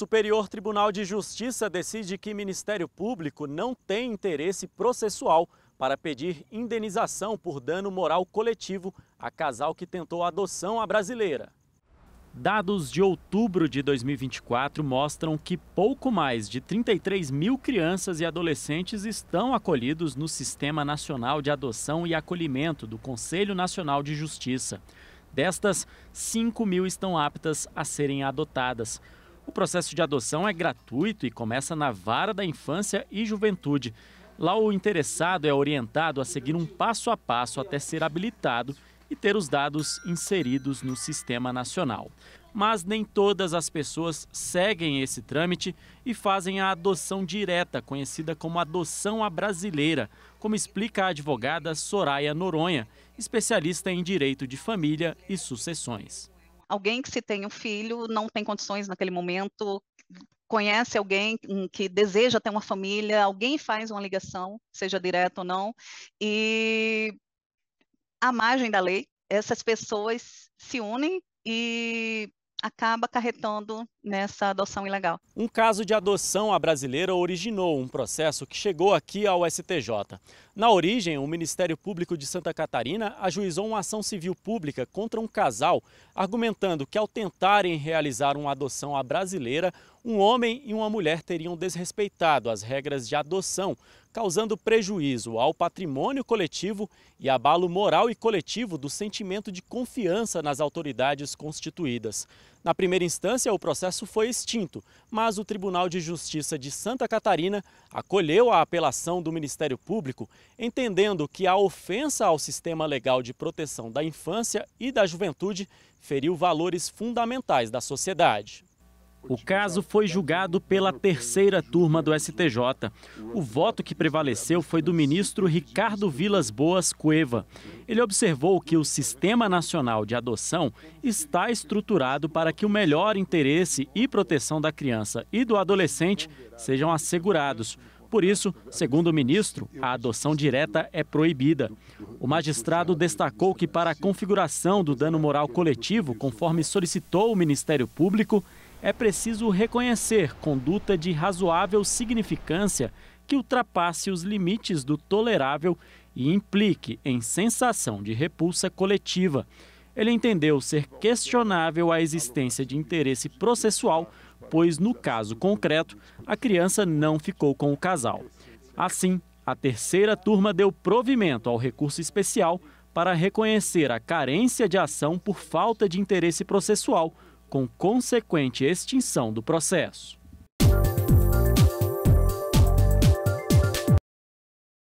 Superior Tribunal de Justiça decide que Ministério Público não tem interesse processual para pedir indenização por dano moral coletivo a casal que tentou adoção à brasileira. Dados de outubro de 2024 mostram que pouco mais de 33 mil crianças e adolescentes estão acolhidos no Sistema Nacional de Adoção e Acolhimento do Conselho Nacional de Justiça. Destas, 5 mil estão aptas a serem adotadas. O processo de adoção é gratuito e começa na vara da infância e juventude. Lá, o interessado é orientado a seguir um passo a passo até ser habilitado e ter os dados inseridos no Sistema Nacional. Mas nem todas as pessoas seguem esse trâmite e fazem a adoção direta, conhecida como adoção à brasileira, como explica a advogada Soraya Noronha, especialista em direito de família e sucessões alguém que se tem um filho não tem condições naquele momento, conhece alguém que deseja ter uma família, alguém faz uma ligação, seja direta ou não, e à margem da lei, essas pessoas se unem e acaba acarretando nessa adoção ilegal. Um caso de adoção à brasileira originou um processo que chegou aqui ao STJ. Na origem, o Ministério Público de Santa Catarina ajuizou uma ação civil pública contra um casal, argumentando que ao tentarem realizar uma adoção à brasileira, um homem e uma mulher teriam desrespeitado as regras de adoção, causando prejuízo ao patrimônio coletivo e abalo moral e coletivo do sentimento de confiança nas autoridades constituídas. Na primeira instância, o processo foi extinto, mas o Tribunal de Justiça de Santa Catarina acolheu a apelação do Ministério Público, entendendo que a ofensa ao sistema legal de proteção da infância e da juventude feriu valores fundamentais da sociedade. O caso foi julgado pela terceira turma do STJ. O voto que prevaleceu foi do ministro Ricardo Vilas Boas Cueva. Ele observou que o Sistema Nacional de Adoção está estruturado para que o melhor interesse e proteção da criança e do adolescente sejam assegurados. Por isso, segundo o ministro, a adoção direta é proibida. O magistrado destacou que, para a configuração do dano moral coletivo, conforme solicitou o Ministério Público, é preciso reconhecer conduta de razoável significância que ultrapasse os limites do tolerável e implique em sensação de repulsa coletiva. Ele entendeu ser questionável a existência de interesse processual, pois, no caso concreto, a criança não ficou com o casal. Assim, a terceira turma deu provimento ao recurso especial para reconhecer a carência de ação por falta de interesse processual, com consequente extinção do processo.